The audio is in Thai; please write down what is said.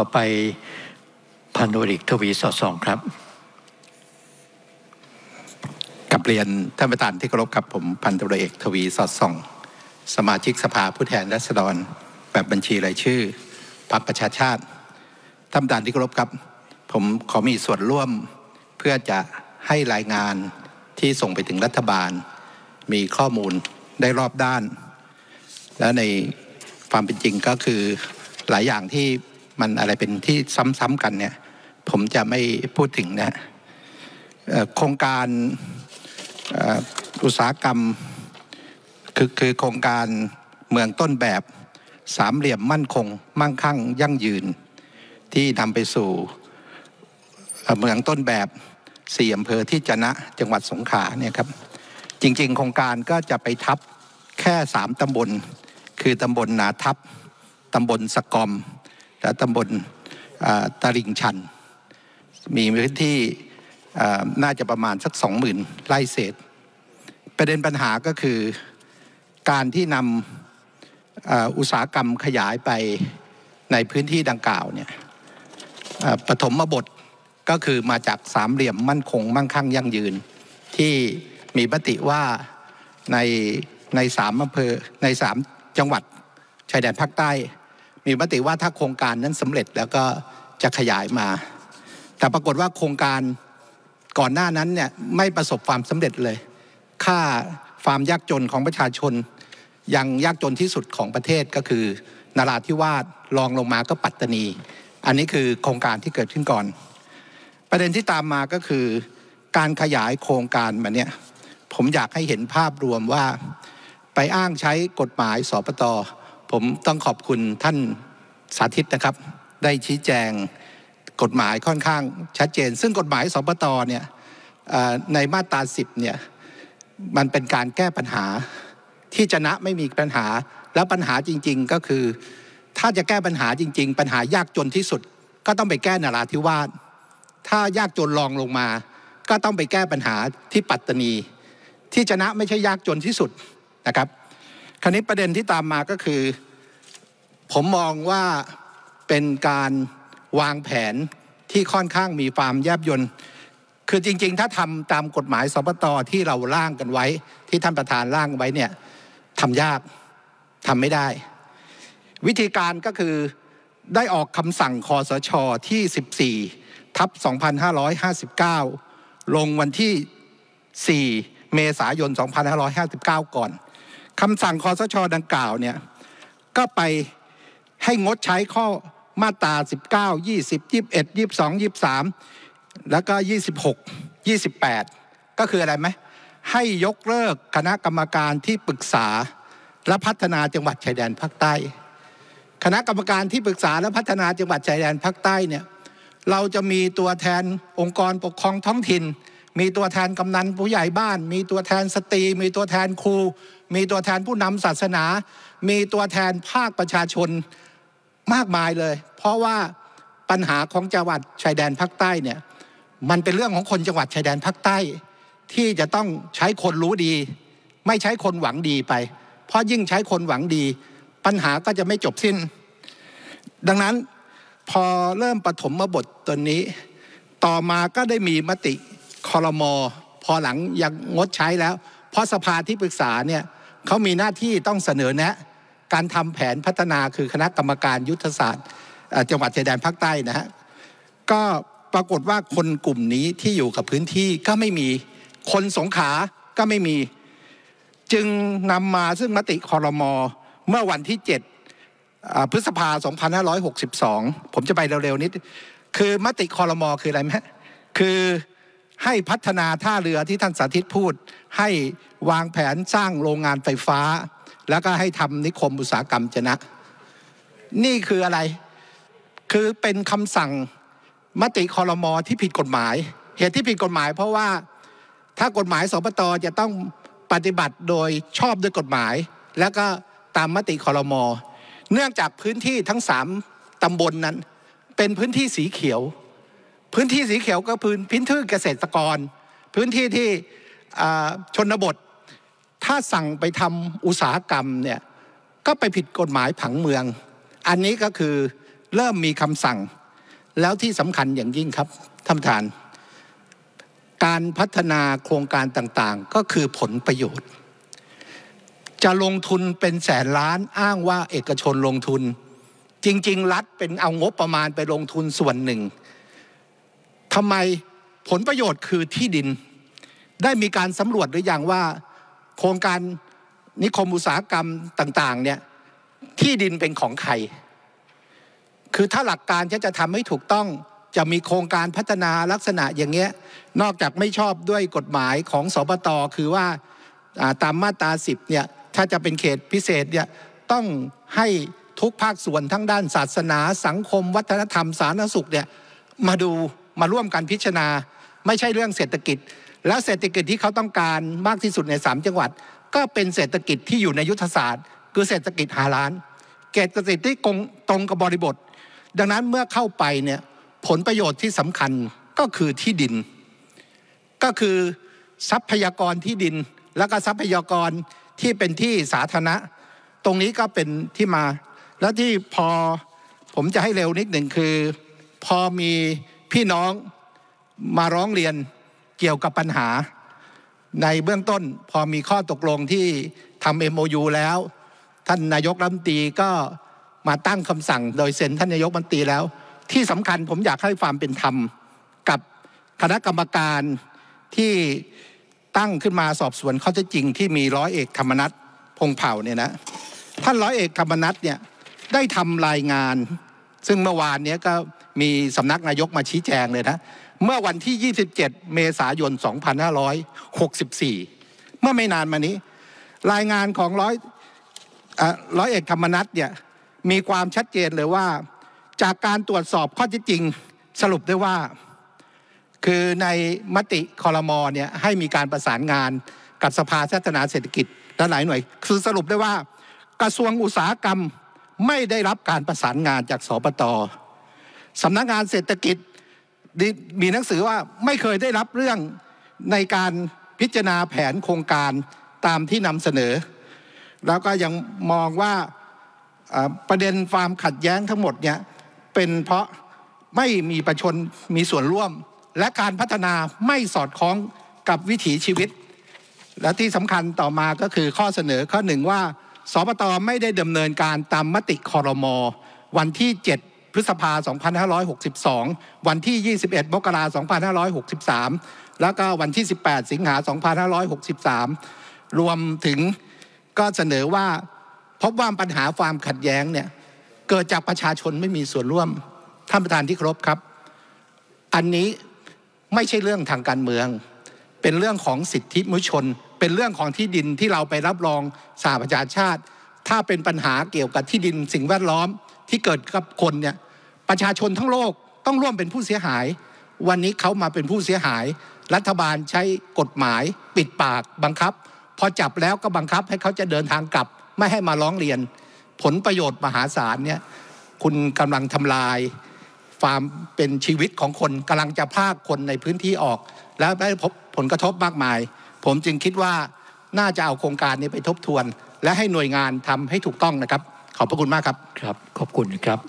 ต่อไปพันธุริกทวีสอดส่อง ครับกับเรียนท่านประธานที่เคารพครับผมพันธุริกทวีสอดส่องสมาชิกสภาผู้แทนรัษฎรแบบบัญชีรายชื่อ พรรคประชาชาติท่านประธานที่เคารพครับผมขอมีส่วนร่วม เพื่อจะให้รายงานที่ส่งไปถึงรัฐบาลมีข้อมูลได้รอบด้าน และในความเป็นจริงก็คือหลายอย่างที่มันอะไรเป็นที่ซ้ำๆกันเนี่ย ผมจะไม่พูดถึงนะโครงการอุตสาหกรรมคือคือโครงการเมืองต้นแบบสามเหลี่ยมมั่นคง มั่งคั่ง ยั่งยืน ที่นำไปสู่เมืองต้นแบบสี่อำเภอที่จนะจังหวัดสงขลาเนี่ยครับ จริงๆ โครงการก็จะไปทับแค่สามตำบลคือตำบลนาทับตำบลสกอมและตำบลตลิงชัน มีพื้นที่น่าจะประมาณสักสองหมื่นไร่เศษ ประเด็นปัญหาก็คือการที่นำอุตสาหกรรมขยายไปในพื้นที่ดังกล่าวเนี่ยปฐมบทก็คือมาจากสามเหลี่ยมมั่นคงมั่งคั่งยั่งยืนที่มีปฏิว่าในในสามอำเภอในสามจังหวัดชายแดนภาคใต้มีมติว่าถ้าโครงการนั้นสำเร็จแล้วก็จะขยายมา แต่ปรากฏว่าโครงการก่อนหน้านั้นเนี่ยไม่ประสบความสำเร็จเลย ค่าความยากจนของประชาชนยังยากจนที่สุดของประเทศก็คือนาราธิวาสรองลงมาก็ปัตตานี อันนี้คือโครงการที่เกิดขึ้นก่อน ประเด็นที่ตามมาก็คือการขยายโครงการมาเนี่ยผมอยากให้เห็นภาพรวมว่าไปอ้างใช้กฎหมายสปตผมต้องขอบคุณท่านสาธิตนะครับ ได้ชี้แจงกฎหมายค่อนข้างชัดเจน ซึ่งกฎหมายสปตเนี่ยในมาตราสิบเนี่ยมันเป็นการแก้ปัญหาที่ชนะไม่มีปัญหาแล้วปัญหาจริงๆก็คือ ถ้าจะแก้ปัญหาจริงๆปัญหายากจนที่สุด ก็ต้องไปแก้นราธิวาสถ้ายากจนรองลงมา ก็ต้องไปแก้ปัญหาที่ปัตตานี ที่ชนะไม่ใช่ยากจนที่สุดนะครับนี้ประเด็นที่ตามมาก็คือผมมองว่าเป็นการวางแผนที่ค่อนข้างมีความแยบยนต์ คือจริงๆ ถ้าทำตามกฎหมายสปตที่เราร่างกันไว้ ที่ท่านประธานร่างไว้เนี่ยทำยากทำไม่ได้ วิธีการก็คือได้ออกคำสั่งคอสชที่ 14 ทับ2559 ลงวันที่ 4 เมษายน 2559 ก่อนคำสั่งคอสชดังกล่าวเนี่ยก็ไปให้งดใช้ข้อมาตรา19 20 21 22 23 แล้วก็ 26 28 ก็คืออะไรไหมให้ยกเลิกคณะกรรมการที่ปรึกษาและพัฒนาจังหวัดชายแดนภาคใต้ คณะกรรมการที่ปรึกษาและพัฒนาจังหวัดชายแดนภาคใต้เนี่ยเราจะมีตัวแทนองค์กรปกครองท้องถิ่นมีตัวแทนกำนันผู้ใหญ่บ้าน มีตัวแทนสตรี มีตัวแทนครู มีตัวแทนผู้นำศาสนา มีตัวแทนภาคประชาชนมากมายเลย เพราะว่าปัญหาของจังหวัดชายแดนภาคใต้เนี่ย มันเป็นเรื่องของคนจังหวัดชายแดนภาคใต้ ที่จะต้องใช้คนรู้ดี ไม่ใช้คนหวังดีไป เพราะยิ่งใช้คนหวังดี ปัญหาก็จะไม่จบสิ้น ดังนั้นพอเริ่มปฐมบทตัวนี้ ต่อมาก็ได้มีมติคอรมอพอหลังยังงดใช้แล้ว เพราะสภาที่ปรึกษาเนี่ย เขามีหน้าที่ต้องเสนอแนะ การทำแผนพัฒนาคือคณะกรรมการยุทธศาสตร์จังหวัดชายแดนภาคใต้นะฮะ ก็ปรากฏว่าคนกลุ่มนี้ที่อยู่กับพื้นที่ก็ไม่มี คนสงขาก็ไม่มี จึงนำมาซึ่งมติคอรมอเมื่อวันที่7พฤษภา2562 ผมจะไปเร็วๆนิด คือมติคอรมอคืออะไรไหมคือให้พัฒนาท่าเรือที่ท่านสาธิตพูด ให้วางแผน สร้างโรงงานไฟฟ้า แล้วก็ให้ทำนิคมอุตสาหกรรมจนะ นี่คืออะไร คือเป็นคำสั่งมติคอรมอที่ผิดกฎหมาย เหตุที่ผิดกฎหมายเพราะว่าถ้ากฎหมายสปตจะต้องปฏิบัติโดยชอบด้วยกฎหมาย แล้วก็ตามมติคอรมอเนื่องจากพื้นที่ทั้งสามตำบลนนั้น เป็นพื้นที่สีเขียวพื้นที่สีเขียวก็พื้นพื้นที่เกษตรกร พื้นที่ที่ชนบท ถ้าสั่งไปทำอุตสาหกรรมเนี่ยก็ไปผิดกฎหมายผังเมือง อันนี้ก็คือเริ่มมีคำสั่ง แล้วที่สำคัญอย่างยิ่งครับท่านประธาน การพัฒนาโครงการต่างๆ ก็คือผลประโยชน์ จะลงทุนเป็นแสนล้านอ้างว่าเอกชนลงทุน จริงๆ รัฐเป็นเอางบประมาณไปลงทุนส่วนหนึ่งทำไมผลประโยชน์คือที่ดินได้มีการสำรวจหรือยังว่าโครงการนิคมอุตสาหกรรมต่างๆเนี่ยที่ดินเป็นของใคร คือถ้าหลักการจะจะทำให้ถูกต้องจะมีโครงการพัฒนาลักษณะอย่างเงี้ยนอกจากไม่ชอบด้วยกฎหมายของสบตคือว่าตามมาตราสิบเนี่ย ถ้าจะเป็นเขตพิเศษเนี่ยต้องให้ทุกภาคส่วนทั้งด้าน ศาสนา สังคม วัฒนธรรมสาธารณสุขเนี่ยมาดูมาร่วมกันพิจารณา ไม่ใช่เรื่องเศรษฐกิจ แล้วเศรษฐกิจที่เขาต้องการมากที่สุดใน3จังหวัดก็เป็นเศรษฐกิจที่อยู่ในยุทธศาสตร์ คือเศรษฐกิจหาล้านเกษตรกตรที่ตรงกับบริบท ดังนั้นเมื่อเข้าไปเนี่ยผลประโยชน์ที่สำคัญก็คือที่ดิน ก็คือทรัพยากรที่ดินแล้วก็ทรัพยากรที่เป็นที่สาธารณะตรงนี้ก็เป็นที่มา แล้วที่พอผมจะให้เร็วนิดหนึ่งคือ พอมีพี่น้องมาร้องเรียนเกี่ยวกับปัญหาในเบื้องต้นพอมีข้อตกลงที่ทำเอยูแล้ว ท่านนายกรัฐมนตรีก็มาตั้งคำสั่งโดยเซ็นท่านนายกรัฐมนตรีแล้ว ที่สำคัญผมอยากให้ความเป็นธรรมกับคณะกรรมการที่ตั้งขึ้นมาสอบสวนข้อเท็จจริงที่มีร้อยเอกธรรมนัฐพงเผ่าเนี่ยนะท่านร้อยเอกธรรมนัฐเนี่ยได้ทำรายงาน ซึ่งเมื่อวานเนี้ยก็มีสำนักนายกมาชี้แจงเลยนะ เมื่อวันที่ 27 เมษายน 2564 เมื่อไม่นานมานี้ รายงานของร้อยร้อยเอกธรรมนัฐเนี่ยมีความชัดเจนเลยว่าจากการตรวจสอบข้อทีจจริงสรุปได้ว่า คือในมติคอรมอเนี่ยให้มีการประสานงาน กับสภาพัฒนาเศรษฐกิจและหลายหน่วย คือสรุปได้ว่ากระทรวงอุตสาหกรรมไม่ได้รับการประสานงานจากสปตสำนักงานเศรษฐกิจมีหนังสือว่าไม่เคยได้รับเรื่องในการพิจารณาแผนโครงการตามที่นำเสนอ แล้วก็ยังมองว่าประเด็นความขัดแย้งทั้งหมดเนี่ยเป็นเพราะไม่มีประชน มีส่วนร่วม และการพัฒนาไม่สอดคล้องกับวิถีชีวิต และที่สำคัญต่อมาก็คือข้อเสนอ ข้อหนึ่งว่า สปตไม่ได้ดำเนินการตามมติคอรมอวันที่ 7พฤษภา 2562 วันที่ 21 มกรา2563 แล้วก็วันที่ 18 สิงหา 2563 รวมถึงก็เสนอว่าพบว่าปัญหาความขัดแย้งเนี่ย เกิดจากประชาชนไม่มีส่วนร่วม ท่านประธานที่ครบครับ อันนี้ไม่ใช่เรื่องทางการเมือง เป็นเรื่องของสิทธิมนุษยชน เป็นเรื่องของที่ดินที่เราไปรับรองสหประชาชาติ ถ้าเป็นปัญหาเกี่ยวกับที่ดินสิ่งแวดล้อมที่เกิดกับคนเนี่ยประชาชนทั้งโลกต้องร่วมเป็นผู้เสียหาย วันนี้เขามาเป็นผู้เสียหาย รัฐบาลใช้กฎหมายปิดปากบังคับ พอจับแล้วก็บังคับให้เขาจะเดินทางกลับ ไม่ให้มาร้องเรียน ผลประโยชน์มหาศาลเนี่ยคุณกำลังทำลายความเป็นชีวิตของคนกำลังจะพากคนในพื้นที่ออก แล้วได้พบผลกระทบมากมาย ผมจึงคิดว่าน่าจะเอาโครงการนี้ไปทบทวน และให้หน่วยงานทำให้ถูกต้องนะครับขอบพระคุณมากครับครับขอบคุณครับ